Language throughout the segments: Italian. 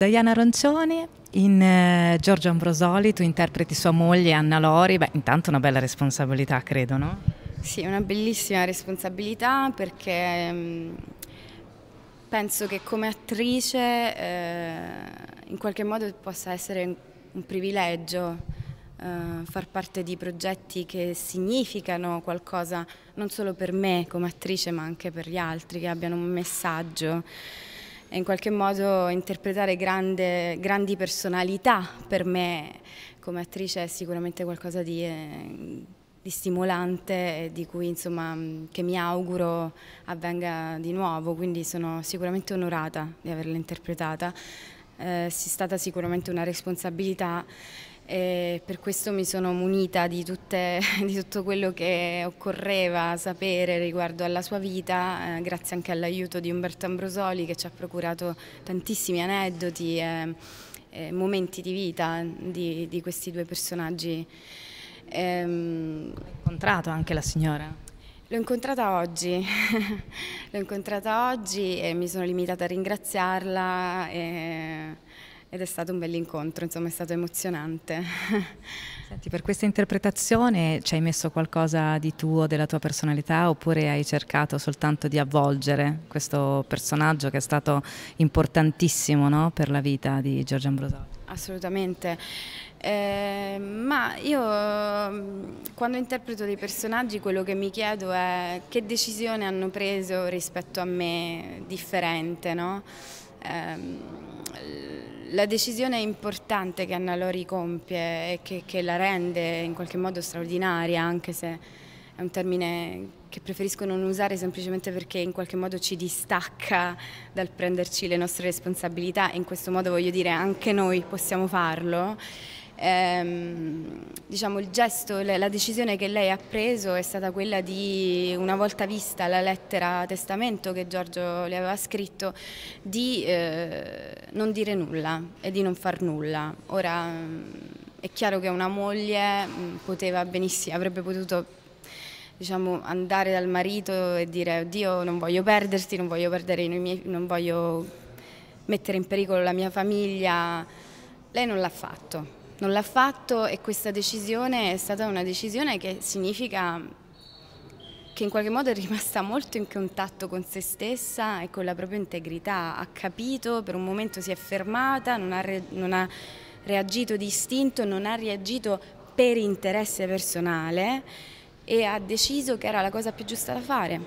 Diana Roncioni, in eh, Giorgio Ambrosoli tu interpreti sua moglie Anna Lori, beh intanto una bella responsabilità credo, no? Sì, una bellissima responsabilità perché mh, mm, penso che come attrice eh, in qualche modo possa essere un privilegio eh, far parte di progetti che significano qualcosa non solo per me come attrice ma anche per gli altri, che abbiano un messaggio e in qualche modo interpretare grande, grandi personalità per me come attrice è sicuramente qualcosa di, eh, di stimolante e di cui insomma mm, che mi auguro avvenga di nuovo, quindi sono sicuramente onorata di averla interpretata, eh, è stata sicuramente una responsabilità e per questo mi sono munita di, tutte, di, tutto quello che occorreva sapere riguardo alla sua vita, eh, grazie anche all'aiuto di Umberto Ambrosoli che ci ha procurato tantissimi aneddoti e, e momenti di vita di, di questi due personaggi. Ehm... Ho incontrato anche la signora? L'ho incontrata oggi, l'ho incontrata oggi e mi sono limitata a ringraziarla. E ed è stato un bell'incontro, insomma è stato emozionante. Senti, per questa interpretazione ci hai messo qualcosa di tuo, della tua personalità oppure hai cercato soltanto di avvolgere questo personaggio che è stato importantissimo no? per la vita di Giorgio Ambrosotti? Assolutamente, eh, ma io mhmm, quando interpreto dei personaggi quello che mi chiedo è che decisione hanno preso rispetto a me differente, no? Eh, la decisione importante che Anna Lori compie e che, che, la rende in qualche modo straordinaria, anche se è un termine che preferisco non usare semplicemente perché in qualche modo ci distacca dal prenderci le nostre responsabilità e in questo modo voglio dire anche noi possiamo farlo, ehm, diciamo, il gesto, la decisione che lei ha preso è stata quella di, una volta vista la lettera testamento che Giorgio le aveva scritto, di eh, non dire nulla e di non far nulla. Ora mm, è chiaro che una moglie mm, poteva benissimo, avrebbe potuto diciamo, andare dal marito e dire Dio non voglio perderti, non voglio perdere i miei, non voglio mettere in pericolo la mia famiglia. Lei non l'ha fatto, non l'ha fatto e questa decisione è stata una decisione che significa che in qualche modo è rimasta molto in contatto con se stessa e con la propria integrità, ha capito, per un momento si è fermata, non ha, re, non ha reagito di istinto, non ha reagito per interesse personale e ha deciso che era la cosa più giusta da fare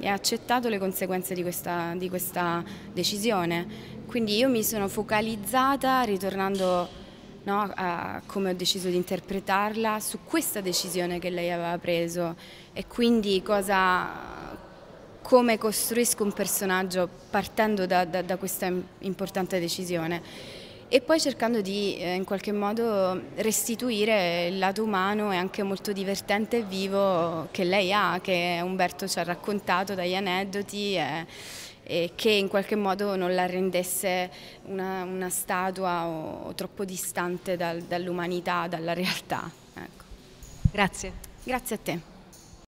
e ha accettato le conseguenze di questa, di questa decisione. Quindi io mi sono focalizzata, ritornando no? a come ho deciso di interpretarla, su questa decisione che lei aveva preso e quindi cosa, come costruisco un personaggio partendo da, da, da questa importante decisione e poi cercando di eh, in qualche modo restituire il lato umano e anche molto divertente e vivo che lei ha, che Umberto ci ha raccontato dagli aneddoti. E eh, che in qualche modo non la rendesse una, una statua o, o, troppo distante dal, dall'umanità, dalla realtà. Ecco. Grazie. Grazie a te.